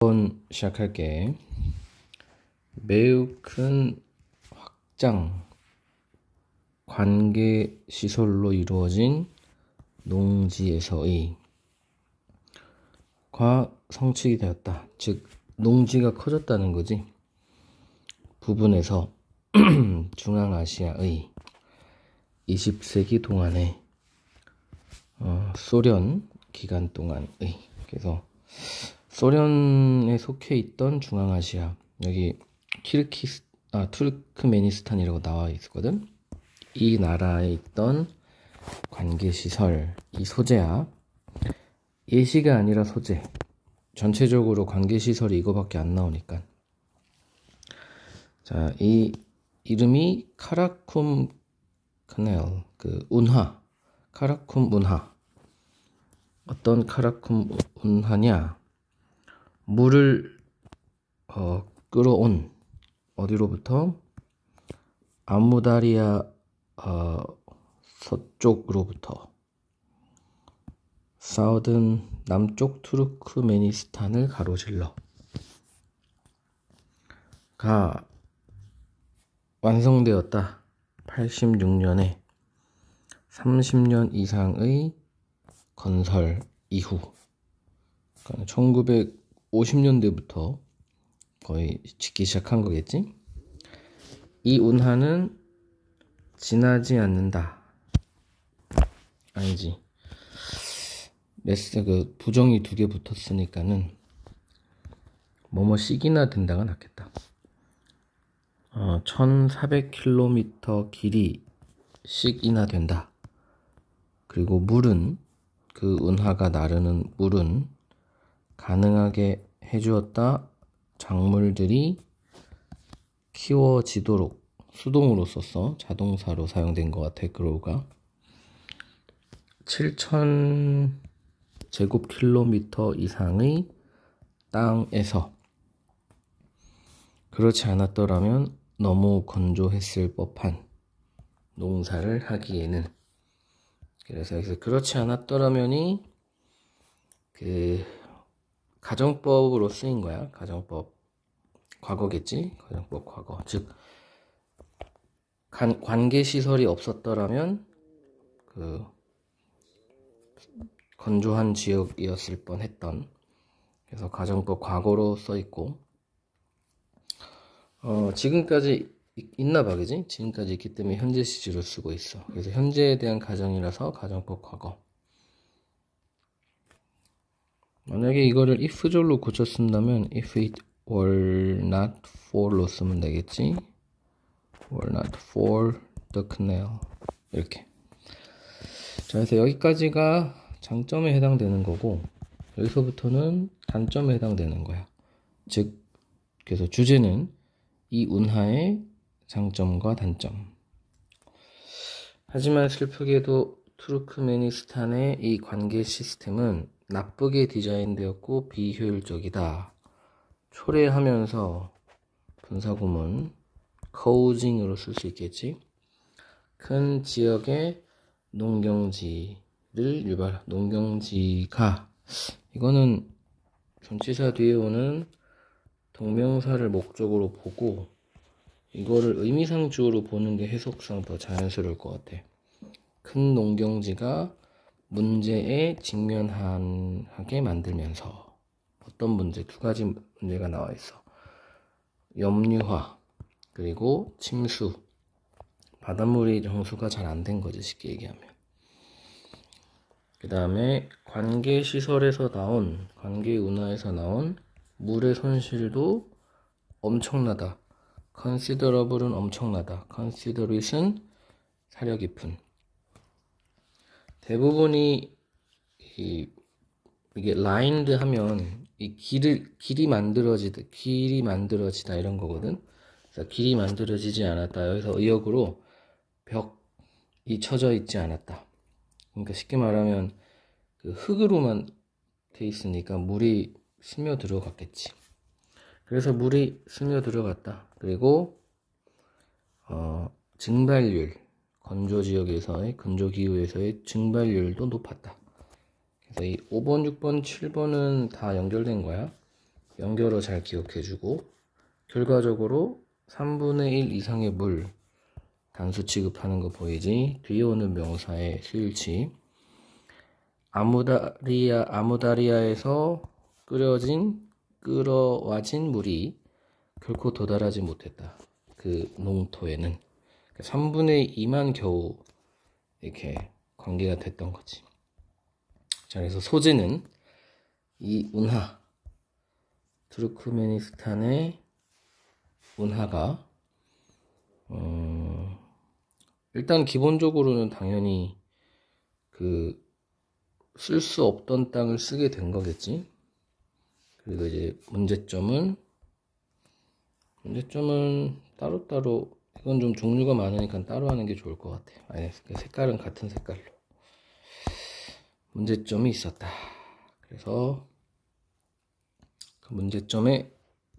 한 번 시작할게. 매우 큰 확장 관계 시설로 이루어진 농지에서의 과 성취이 되었다. 즉 농지가 커졌다는 거지. 부분에서 중앙아시아의 20세기 동안에 어, 소련 기간 동안의 그래서 소련에 속해 있던 중앙아시아 여기 키르키스 아 투르크메니스탄이라고 나와 있거든 이 나라에 있던 관계시설 이 소재야 예시가 아니라 소재 전체적으로 관계시설이 이거밖에 안 나오니까 자이 이름이 카라쿰 카넬 그 운하 카라쿰 운하 어떤 카라쿰 운하냐 물을 어, 끌어온 어디로부터 아무다리아 어, 서쪽으로부터 사우든 남쪽 투르크메니스탄을 가로질러 가 완성되었다. 86년에 30년 이상의 건설 이후 그러니까 1900 50년대부터 거의 짓기 시작한 거겠지? 이 운하는 지나지 않는다. 아니지. 메스그 부정이 두 개 붙었으니까는 뭐뭐 시기나 된다가 낫겠다. 어, 1400km 길이 시기나 된다. 그리고 물은 그 운하가 나르는 물은 가능하게 해주었다. 작물들이 키워지도록 수동으로 써서 자동사로 사용된 것 같아, 그로우가. 7천 제곱킬로미터 이상의 땅에서 그렇지 않았더라면 너무 건조했을 법한 농사를 하기에는 그래서 여기서 그렇지 않았더라면이 그 가정법으로 쓰인 거야. 가정법 과거겠지? 가정법 과거. 즉 관, 관계 시설이 없었더라면 그 건조한 지역이었을 뻔했던 그래서 가정법 과거로 써 있고 어, 지금까지 있나 봐 그지? 지금까지 있기 때문에 현재 시지로 쓰고 있어. 그래서 현재에 대한 가정이라서 가정법 과거. 만약에 이거를 if절로 고쳤 쓴다면 if it were not for로 쓰면 되겠지 were not for the canal 이렇게 자 그래서 여기까지가 장점에 해당되는 거고 여기서부터는 단점에 해당되는 거야 즉 그래서 주제는 이 운하의 장점과 단점 하지만 슬프게도 투르크메니스탄의 이 관계 시스템은 나쁘게 디자인되었고 비효율적이다. 초래하면서 분사구문 coasing으로 쓸 수 있겠지. 큰 지역의 농경지를 유발. 농경지가 이거는 전치사 뒤에 오는 동명사를 목적으로 보고 이거를 의미상주로 보는 게 해석상 더 자연스러울 것 같아. 큰 농경지가 문제에 직면하게 만들면서 어떤 문제 두 가지 문제가 나와 있어. 염류화 그리고 침수 바닷물이 정수가 잘 안 된 거지 쉽게 얘기하면. 그 다음에 관계 시설에서 나온 관계 운하에서 나온 물의 손실도 엄청나다. considerable은 엄청나다. c o n s i d e r a t i o 사려 깊은. 대부분이 이, 이게 라인드 하면 이 길을 길이 만들어지다 길이 만들어지다 이런 거거든. 그래서 길이 만들어지지 않았다. 여기서 의역으로 벽이 쳐져 있지 않았다. 그러니까 쉽게 말하면 그 흙으로만 돼 있으니까 물이 스며 들어갔겠지. 그래서 물이 스며 들어갔다. 그리고 어, 증발률 건조 지역에서의 건조 기후에서의 증발률도 높았다. 그래서 이 5번, 6번, 7번은 다 연결된 거야. 연결어 잘 기억해주고 결과적으로 3분의 1 이상의 물 단수 취급하는 거 보이지? 뒤에 오는 명사의 수일치 아무다리아 아무다리아에서 끓여진 끓어와진 물이 결코 도달하지 못했다. 그 농토에는 3분의 그러니까 2만 겨우 이렇게 관계가 됐던 거지. 자, 그래서 소재는 이 운하, 트루크메니스탄의 운하가, 음, 일단 기본적으로는 당연히 그, 쓸 수 없던 땅을 쓰게 된 거겠지. 그리고 이제 문제점은, 문제점은 따로따로 이건 좀 종류가 많으니까 따로 하는 게 좋을 것 같아요 아니 그 색깔은 같은 색깔로 문제점이 있었다 그래서 그 문제점의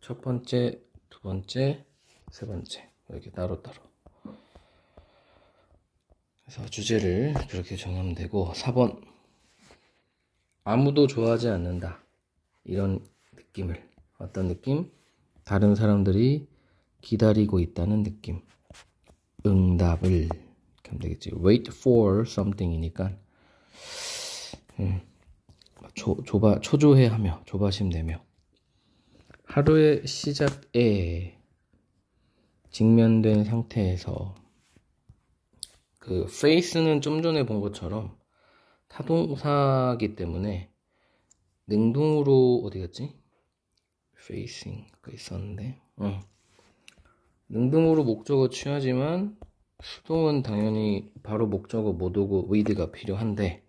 첫 번째 두 번째 세 번째 뭐 이렇게 따로따로 그래서 주제를 그렇게 정하면 되고 4번 아무도 좋아하지 않는다 이런 느낌을 어떤 느낌? 다른 사람들이 기다리고 있다는 느낌 응답을 그럼 되겠지. wait for something이니까 음, 예. 조, 조바, 초조해하며 조바심내며 하루의 시작에 직면된 상태에서 그 f a c 는좀 전에 본 것처럼 타동사기 때문에 능동으로 어디 갔지? facing 가 그 있었는데 응. 어. 능동으로 목적어 취하지만 수동은 당연히 바로 목적어 못 오고 위드가 필요한데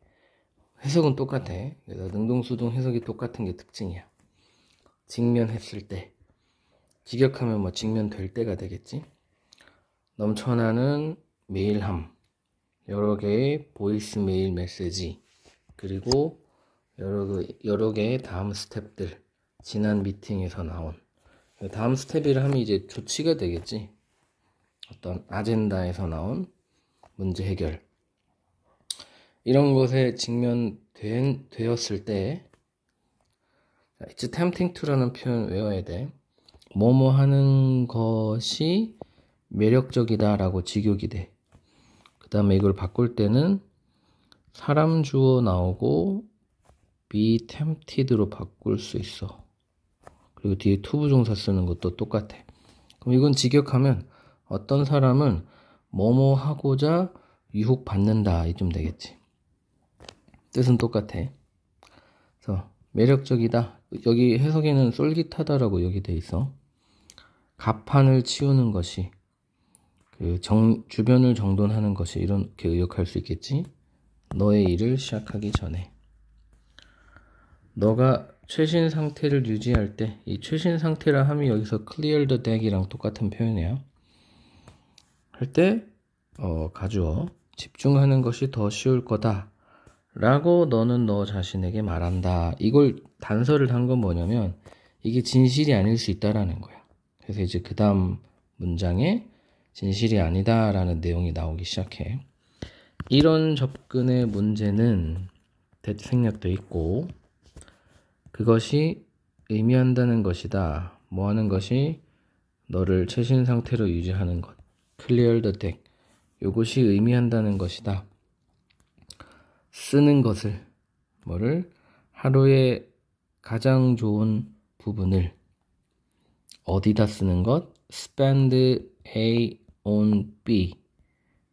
해석은 똑같아. 그래서 능동 수동 해석이 똑같은 게 특징이야. 직면했을 때 직역하면 뭐 직면될 때가 되겠지. 넘쳐나는 메일함 여러 개의 보이스 메일 메시지 그리고 여러, 그, 여러 개의 다음 스텝들 지난 미팅에서 나온 다음 스텝이라 하면 이제 조치가 되겠지. 어떤 아젠다에서 나온 문제 해결. 이런 것에 직면되었을 때, it's tempting to라는 표현 외워야 돼. 뭐뭐 하는 것이 매력적이다라고 직역이 돼. 그 다음에 이걸 바꿀 때는 사람 주어 나오고 be tempted로 바꿀 수 있어. 그리고 뒤에 투부종사 쓰는 것도 똑같아. 그럼 이건 직역하면 어떤 사람은 뭐뭐 하고자 유혹받는다 이쯤 되겠지. 뜻은 똑같아. 그래서 매력적이다. 여기 해석에는 쏠깃하다라고 여기 돼 있어. 갑판을 치우는 것이 그 정, 주변을 정돈하는 것이 이렇게 의역할 그 수 있겠지. 너의 일을 시작하기 전에 너가 최신 상태를 유지할 때 이 최신 상태라 함이 여기서 clear the deck이랑 똑같은 표현이에요. 할 때 어, 가주어 집중하는 것이 더 쉬울 거다 라고 너는 너 자신에게 말한다. 이걸 단서를 한 건 뭐냐면 이게 진실이 아닐 수 있다라는 거야. 그래서 이제 그 다음 문장에 진실이 아니다라는 내용이 나오기 시작해. 이런 접근의 문제는 대책략도 있고 그것이 의미한다는 것이다. 뭐 하는 것이 너를 최신 상태로 유지하는 것. clear the deck. 요것이 의미한다는 것이다. 쓰는 것을 뭐를 하루에 가장 좋은 부분을 어디다 쓰는 것? spend A on B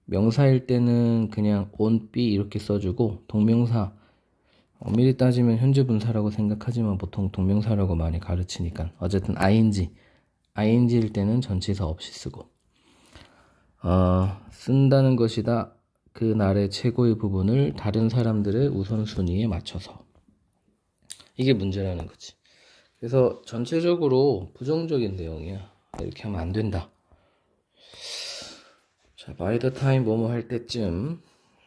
명사일 때는 그냥 on B 이렇게 써주고 동명사 엄밀히 어, 따지면 현재 분사라고 생각하지만 보통 동명사라고 많이 가르치니까 어쨌든 ing, ing일 때는 전치사 없이 쓰고 어, 쓴다는 것이다 그 날의 최고의 부분을 다른 사람들의 우선순위에 맞춰서 이게 문제라는 거지 그래서 전체적으로 부정적인 내용이야 이렇게 하면 안 된다 자 by the time 뭐뭐 할 때쯤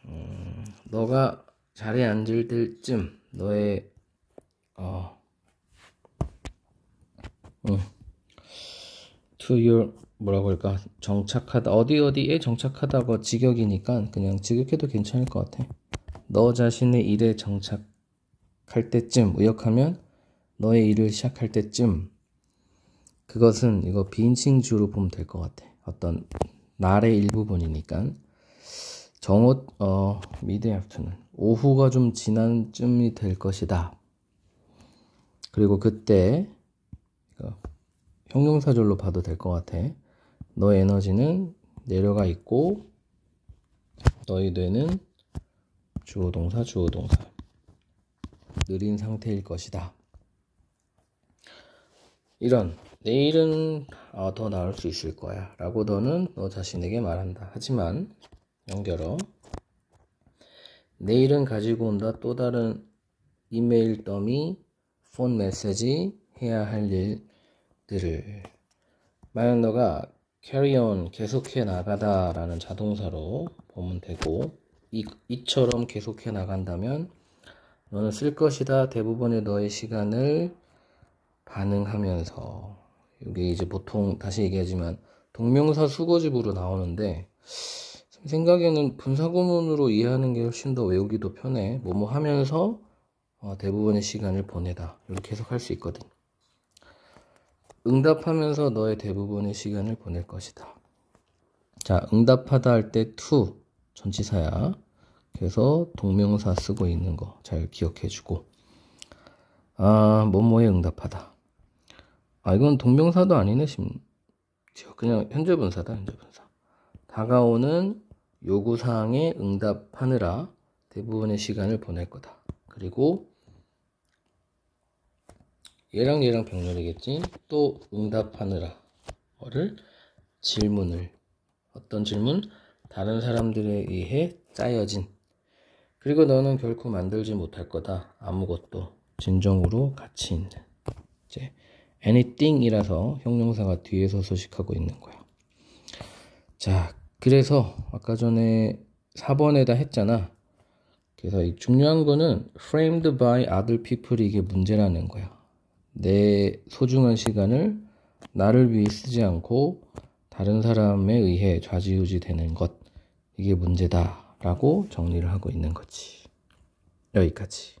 음, 너가 자리에 앉을 때쯤 너의 어, 응. to your 뭐라고 할까 정착하다 어디 어디에 정착하다고 직역이니까 그냥 직역해도 괜찮을 것 같아. 너 자신의 일에 정착할 때쯤 의역하면 너의 일을 시작할 때쯤 그것은 이거 빈칭주로 보면 될 것 같아. 어떤 날의 일부분이니까. 정오 어 미드 애프터는 오후가 좀 지난 쯤이 될 것이다. 그리고 그때 형용사절로 봐도 될 것 같아. 너 에너지는 내려가 있고 너희 뇌는 주어 동사 주어 동사 느린 상태일 것이다. 이런 내일은 아, 더 나을 수 있을 거야 라고 너는 너 자신에게 말한다. 하지만 연결어 내일은 가지고 온다 또 다른 이메일 더미 폰 메시지 해야 할 일들을 만약 너가 carry on 계속해 나가다 라는 자동사로 보면 되고 이, 이처럼 계속해 나간다면 너는 쓸 것이다 대부분의 너의 시간을 반응하면서 이게 이제 보통 다시 얘기하지만 동명사 수거집으로 나오는데 생각에는 분사구문으로 이해하는 게 훨씬 더 외우기도 편해. 뭐뭐 하면서 어, 대부분의 시간을 보내다. 이렇게 해석할 수 있거든. 응답하면서 너의 대부분의 시간을 보낼 것이다. 자, 응답하다 할 때 to 전치사야. 그래서 동명사 쓰고 있는 거 잘 기억해 주고. 아, 뭐뭐에 응답하다. 아, 이건 동명사도 아니네, 심. 그냥 현재 분사다, 현재 분사. 다가오는 요구사항에 응답하느라 대부분의 시간을 보낼 거다. 그리고 얘랑 얘랑 병렬이겠지? 또 응답하느라를 질문을 어떤 질문? 다른 사람들에 의해 짜여진 그리고 너는 결코 만들지 못할 거다. 아무것도 진정으로 가치 있는 이제 anything이라서 형용사가 뒤에서 소식하고 있는 거야. 자, 그래서 아까 전에 4번에다 했잖아. 그래서 중요한 거는 framed by other people 이게 문제라는 거야. 내 소중한 시간을 나를 위해 쓰지 않고 다른 사람에 의해 좌지우지 되는 것 이게 문제다라고 정리를 하고 있는 거지. 여기까지.